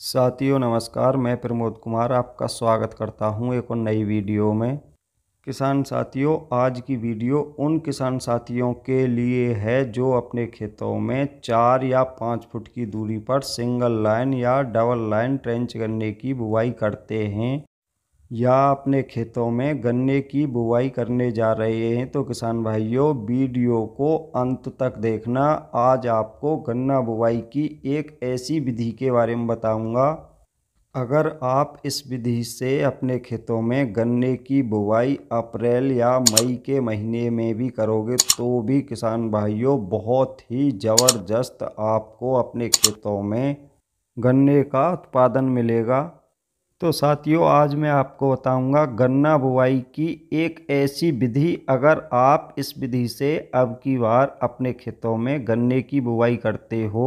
साथियों नमस्कार मैं प्रमोद कुमार आपका स्वागत करता हूं एक और नई वीडियो में किसान साथियों आज की वीडियो उन किसान साथियों के लिए है जो अपने खेतों में चार या पाँच फुट की दूरी पर सिंगल लाइन या डबल लाइन ट्रेंच करने की बुवाई करते हैं या अपने खेतों में गन्ने की बुवाई करने जा रहे हैं तो किसान भाइयों वीडियो को अंत तक देखना आज आपको गन्ना बुवाई की एक ऐसी विधि के बारे में बताऊंगा अगर आप इस विधि से अपने खेतों में गन्ने की बुवाई अप्रैल या मई के महीने में भी करोगे तो भी किसान भाइयों बहुत ही ज़बरदस्त आपको अपने खेतों में गन्ने का उत्पादन मिलेगा तो साथियों आज मैं आपको बताऊंगा गन्ना बुवाई की एक ऐसी विधि अगर आप इस विधि से अब की बार अपने खेतों में गन्ने की बुवाई करते हो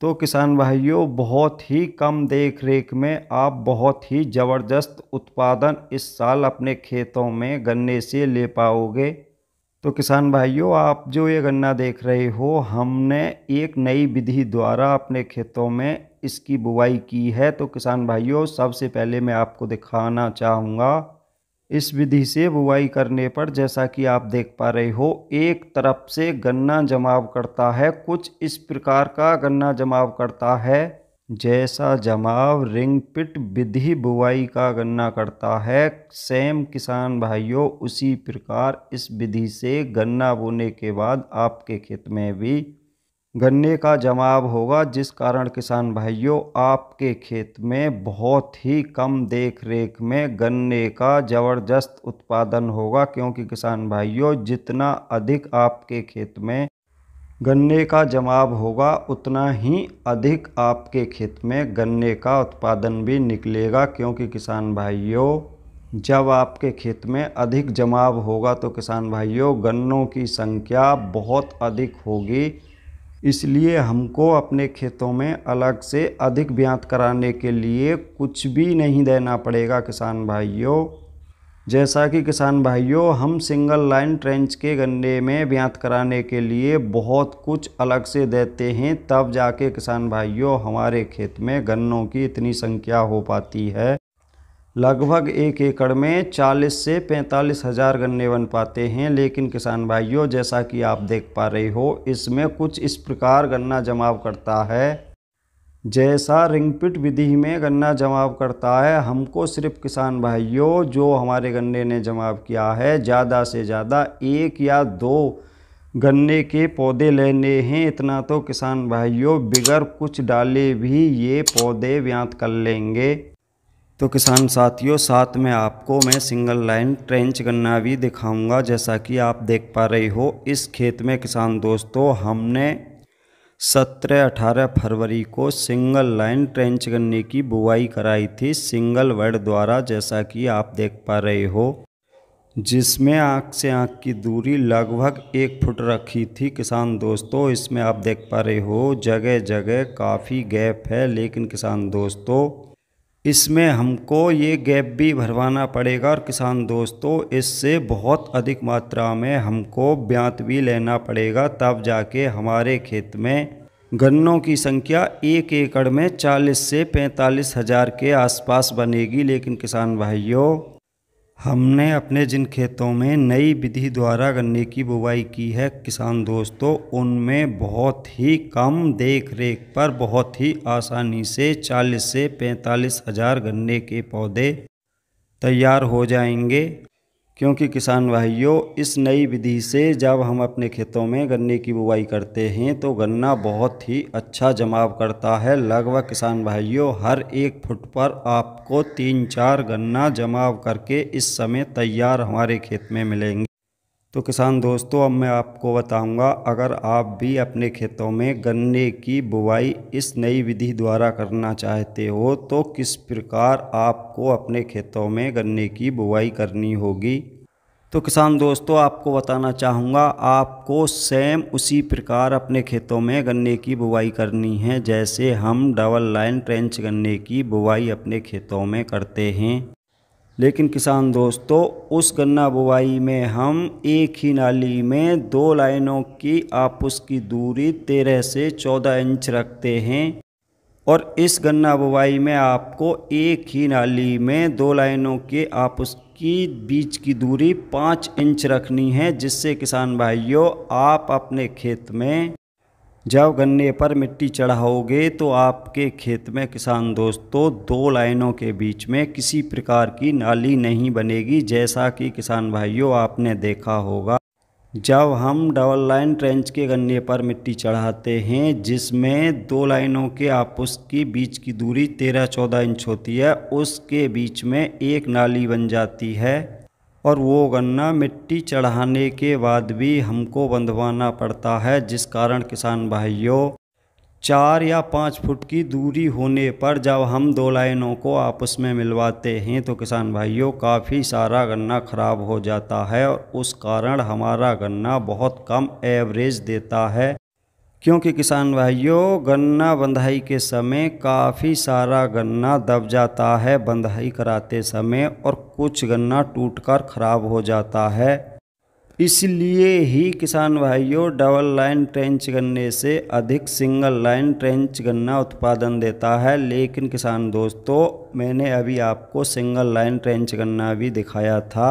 तो किसान भाइयों बहुत ही कम देख रेख में आप बहुत ही ज़बरदस्त उत्पादन इस साल अपने खेतों में गन्ने से ले पाओगे तो किसान भाइयों आप जो ये गन्ना देख रहे हो हमने एक नई विधि द्वारा अपने खेतों में इसकी बुवाई की है तो किसान भाइयों सबसे पहले मैं आपको दिखाना चाहूँगा इस विधि से बुआई करने पर जैसा कि आप देख पा रहे हो एक तरफ से गन्ना जमाव करता है कुछ इस प्रकार का गन्ना जमाव करता है जैसा जमाव रिंग पिट विधि बुआई का गन्ना करता है सेम किसान भाइयों उसी प्रकार इस विधि से गन्ना बोने के बाद आपके खेत में भी गन्ने का जमाव होगा जिस कारण किसान भाइयों आपके खेत में बहुत ही कम देख रेख में गन्ने का ज़बरदस्त उत्पादन होगा क्योंकि किसान भाइयों जितना अधिक आपके खेत में गन्ने का जमाव होगा उतना ही अधिक आपके खेत में गन्ने का उत्पादन भी निकलेगा क्योंकि किसान भाइयों जब आपके खेत में अधिक जमाव होगा तो किसान भाइयों गन्नों की संख्या बहुत अधिक होगी इसलिए हमको अपने खेतों में अलग से अधिक ब्यात कराने के लिए कुछ भी नहीं देना पड़ेगा किसान भाइयों जैसा कि किसान भाइयों हम सिंगल लाइन ट्रेंच के गन्ने में ब्याज कराने के लिए बहुत कुछ अलग से देते हैं तब जाके किसान भाइयों हमारे खेत में गन्नों की इतनी संख्या हो पाती है लगभग एक एकड़ में 40 से पैंतालीस हज़ार गन्ने बन पाते हैं लेकिन किसान भाइयों जैसा कि आप देख पा रहे हो इसमें कुछ इस प्रकार गन्ना जमाव करता है जैसा रिंगपिट विधि में गन्ना जमाव करता है हमको सिर्फ किसान भाइयों जो हमारे गन्ने ने जमाव किया है ज़्यादा से ज़्यादा एक या दो गन्ने के पौधे लेने हैं इतना तो किसान भाइयों बिगर कुछ डाले भी ये पौधे व्यांत कर लेंगे तो किसान साथियों साथ में आपको मैं सिंगल लाइन ट्रेंच गन्ना भी दिखाऊंगा जैसा कि आप देख पा रहे हो इस खेत में किसान दोस्तों हमने 17-18 फरवरी को सिंगल लाइन ट्रेंच गन्ने की बुआई कराई थी सिंगल वर्ड द्वारा जैसा कि आप देख पा रहे हो जिसमें आँख से आँख की दूरी लगभग एक फुट रखी थी किसान दोस्तों इसमें आप देख पा रहे हो जगह जगह काफ़ी गैप है लेकिन किसान दोस्तों इसमें हमको ये गैप भी भरवाना पड़ेगा और किसान दोस्तों इससे बहुत अधिक मात्रा में हमको ब्यात भी लेना पड़ेगा तब जाके हमारे खेत में गन्नों की संख्या एक एकड़ में 40 से पैंतालीस हज़ार के आसपास बनेगी लेकिन किसान भाइयों हमने अपने जिन खेतों में नई विधि द्वारा गन्ने की बुवाई की है किसान दोस्तों उनमें बहुत ही कम देख रेख पर बहुत ही आसानी से 40 से पैंतालीस हज़ार गन्ने के पौधे तैयार हो जाएंगे क्योंकि किसान भाइयों इस नई विधि से जब हम अपने खेतों में गन्ने की बुवाई करते हैं तो गन्ना बहुत ही अच्छा जमाव करता है लगभग किसान भाइयों हर एक फुट पर आपको तीन चार गन्ना जमाव करके इस समय तैयार हमारे खेत में मिलेंगे तो किसान दोस्तों अब मैं आपको बताऊंगा अगर आप भी अपने खेतों में गन्ने की बुवाई इस नई विधि द्वारा करना चाहते हो तो किस प्रकार आपको अपने खेतों में गन्ने की बुवाई करनी होगी तो किसान दोस्तों आपको बताना चाहूँगा आपको सेम उसी प्रकार अपने खेतों में गन्ने की बुवाई करनी है जैसे हम डबल लाइन ट्रेंच गन्ने की बुवाई अपने खेतों में करते हैं लेकिन किसान दोस्तों उस गन्ना बुवाई में हम एक ही नाली में दो लाइनों की आपस की दूरी तेरह से चौदह इंच रखते हैं और इस गन्ना बुवाई में आपको एक ही नाली में दो लाइनों के आप उसकी बीच की दूरी पाँच इंच रखनी है जिससे किसान भाइयों आप अपने खेत में जब गन्ने पर मिट्टी चढ़ाओगे तो आपके खेत में किसान दोस्तों दो लाइनों के बीच में किसी प्रकार की नाली नहीं बनेगी जैसा कि किसान भाइयों आपने देखा होगा जब हम डबल लाइन ट्रेंच के गन्ने पर मिट्टी चढ़ाते हैं जिसमें दो लाइनों के आपस की बीच की दूरी तेरह चौदह इंच होती है उसके बीच में एक नाली बन जाती है और वो गन्ना मिट्टी चढ़ाने के बाद भी हमको बंधवाना पड़ता है जिस कारण किसान भाइयों चार या पाँच फुट की दूरी होने पर जब हम दो लाइनों को आपस में मिलवाते हैं तो किसान भाइयों काफ़ी सारा गन्ना ख़राब हो जाता है और उस कारण हमारा गन्ना बहुत कम एवरेज देता है क्योंकि किसान भाइयों गन्ना बंधाई के समय काफ़ी सारा गन्ना दब जाता है बंधाई कराते समय और कुछ गन्ना टूटकर ख़राब हो जाता है इसलिए ही किसान भाइयों डबल लाइन ट्रेंच गन्ने से अधिक सिंगल लाइन ट्रेंच गन्ना उत्पादन देता है लेकिन किसान दोस्तों मैंने अभी आपको सिंगल लाइन ट्रेंच गन्ना भी दिखाया था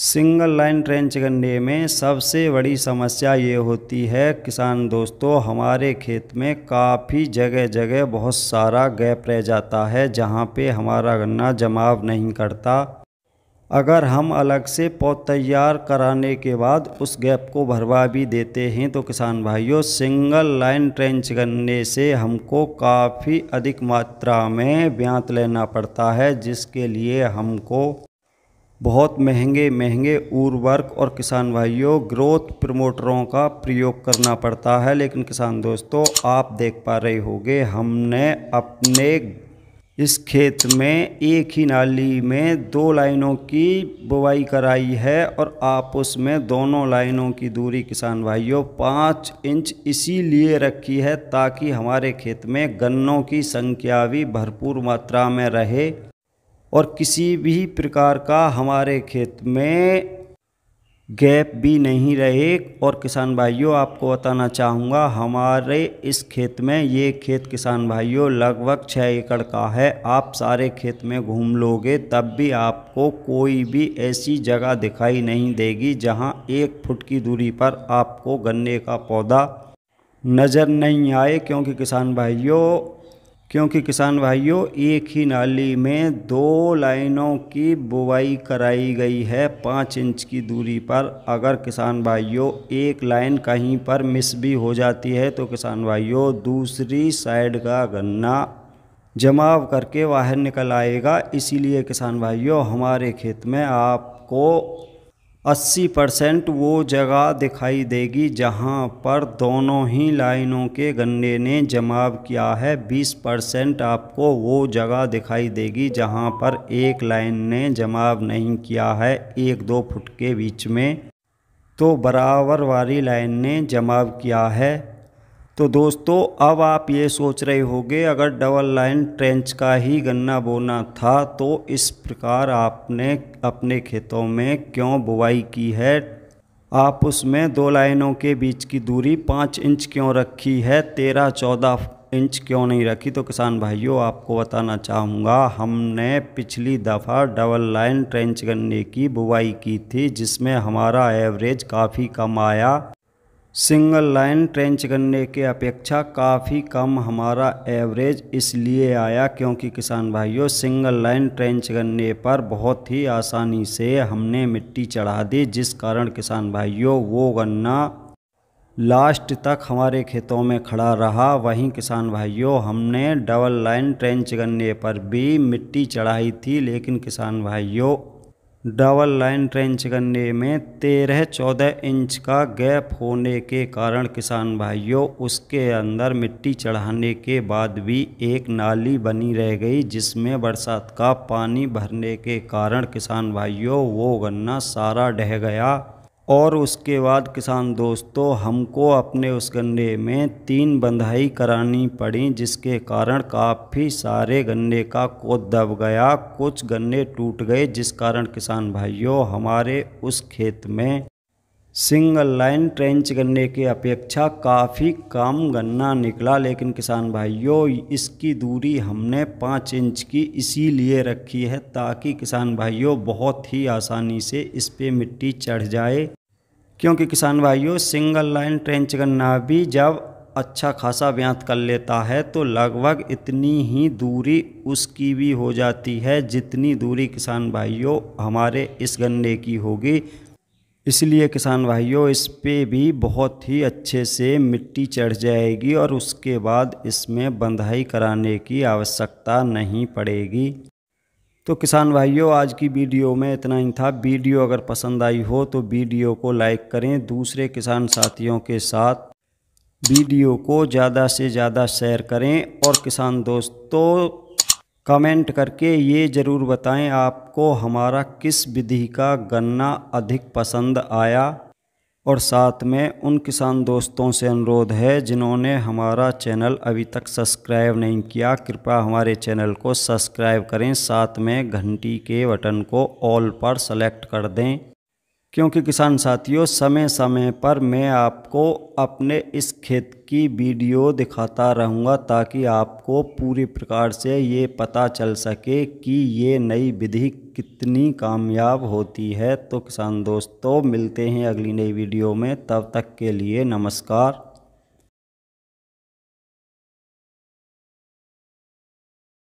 सिंगल लाइन ट्रेंच गन्ने में सबसे बड़ी समस्या ये होती है किसान दोस्तों हमारे खेत में काफ़ी जगह जगह बहुत सारा गैप रह जाता है जहाँ पे हमारा गन्ना जमाव नहीं करता अगर हम अलग से पौध तैयार कराने के बाद उस गैप को भरवा भी देते हैं तो किसान भाइयों सिंगल लाइन ट्रेंच करने से हमको काफ़ी अधिक मात्रा में ब्यांत लेना पड़ता है जिसके लिए हमको बहुत महंगे महंगे उर्वरक और किसान भाइयों ग्रोथ प्रमोटरों का प्रयोग करना पड़ता है लेकिन किसान दोस्तों आप देख पा रहे होंगे हमने अपने इस खेत में एक ही नाली में दो लाइनों की बुवाई कराई है और आपस में दोनों लाइनों की दूरी किसान भाइयों पाँच इंच इसीलिए रखी है ताकि हमारे खेत में गन्नों की संख्या भी भरपूर मात्रा में रहे और किसी भी प्रकार का हमारे खेत में गैप भी नहीं रहे और किसान भाइयों आपको बताना चाहूँगा हमारे इस खेत में ये खेत किसान भाइयों लगभग छः एकड़ का है आप सारे खेत में घूम लोगे तब भी आपको कोई भी ऐसी जगह दिखाई नहीं देगी जहाँ एक फुट की दूरी पर आपको गन्ने का पौधा नज़र नहीं आए क्योंकि किसान भाइयों क्योंकि किसान भाइयों एक ही नाली में दो लाइनों की बुवाई कराई गई है पाँच इंच की दूरी पर अगर किसान भाइयों एक लाइन कहीं पर मिस भी हो जाती है तो किसान भाइयों दूसरी साइड का गन्ना जमाव करके बाहर निकल आएगा इसीलिए किसान भाइयों हमारे खेत में आपको अस्सी परसेंट वो जगह दिखाई देगी जहां पर दोनों ही लाइनों के गन्ने ने जमाव किया है बीस परसेंट आपको वो जगह दिखाई देगी जहां पर एक लाइन ने जमाव नहीं किया है एक दो फुट के बीच में तो बराबर वाली लाइन ने जमाव किया है तो दोस्तों अब आप ये सोच रहे होंगे अगर डबल लाइन ट्रेंच का ही गन्ना बोना था तो इस प्रकार आपने अपने खेतों में क्यों बुवाई की है आप उसमें दो लाइनों के बीच की दूरी पाँच इंच क्यों रखी है तेरह चौदह इंच क्यों नहीं रखी तो किसान भाइयों आपको बताना चाहूँगा हमने पिछली दफ़ा डबल लाइन ट्रेंच गन्ने की बुवाई की थी जिसमें हमारा एवरेज काफ़ी कम आया सिंगल लाइन ट्रेंच गन्ने के अपेक्षा काफ़ी कम हमारा एवरेज इसलिए आया क्योंकि किसान भाइयों सिंगल लाइन ट्रेंच गन्ने पर बहुत ही आसानी से हमने मिट्टी चढ़ा दी जिस कारण किसान भाइयों वो गन्ना लास्ट तक हमारे खेतों में खड़ा रहा वहीं किसान भाइयों हमने डबल लाइन ट्रेंच गन्ने पर भी मिट्टी चढ़ाई थी लेकिन किसान भाइयों डबल लाइन ट्रेंच करने में तेरह चौदह इंच का गैप होने के कारण किसान भाइयों उसके अंदर मिट्टी चढ़ाने के बाद भी एक नाली बनी रह गई जिसमें बरसात का पानी भरने के कारण किसान भाइयों वो गन्ना सारा ढह गया और उसके बाद किसान दोस्तों हमको अपने उस गन्ने में तीन बंधाई करानी पड़ी जिसके कारण काफ़ी सारे गन्ने का कोद दब गया कुछ गन्ने टूट गए जिस कारण किसान भाइयों हमारे उस खेत में सिंगल लाइन ट्रेंच गन्ने की अपेक्षा काफ़ी कम गन्ना निकला लेकिन किसान भाइयों इसकी दूरी हमने पाँच इंच की इसीलिए रखी है ताकि किसान भाइयों बहुत ही आसानी से इस पर मिट्टी चढ़ जाए क्योंकि किसान भाइयों सिंगल लाइन ट्रेंच गन्ना भी जब अच्छा खासा व्यांत कर लेता है तो लगभग इतनी ही दूरी उसकी भी हो जाती है जितनी दूरी किसान भाइयों हमारे इस गन्ने की होगी इसलिए किसान भाइयों इस पर भी बहुत ही अच्छे से मिट्टी चढ़ जाएगी और उसके बाद इसमें बंधाई कराने की आवश्यकता नहीं पड़ेगी तो किसान भाइयों आज की वीडियो में इतना ही था वीडियो अगर पसंद आई हो तो वीडियो को लाइक करें दूसरे किसान साथियों के साथ वीडियो को ज़्यादा से ज़्यादा शेयर करें और किसान दोस्तों कमेंट करके ये ज़रूर बताएं आपको हमारा किस विधि का गन्ना अधिक पसंद आया और साथ में उन किसान दोस्तों से अनुरोध है जिन्होंने हमारा चैनल अभी तक सब्सक्राइब नहीं किया कृपया हमारे चैनल को सब्सक्राइब करें साथ में घंटी के बटन को ऑल पर सेलेक्ट कर दें क्योंकि किसान साथियों समय समय पर मैं आपको अपने इस खेत की वीडियो दिखाता रहूँगा ताकि आपको पूरी प्रकार से ये पता चल सके कि ये नई विधि कितनी कामयाब होती है तो किसान दोस्तों मिलते हैं अगली नई वीडियो में तब तक के लिए नमस्कार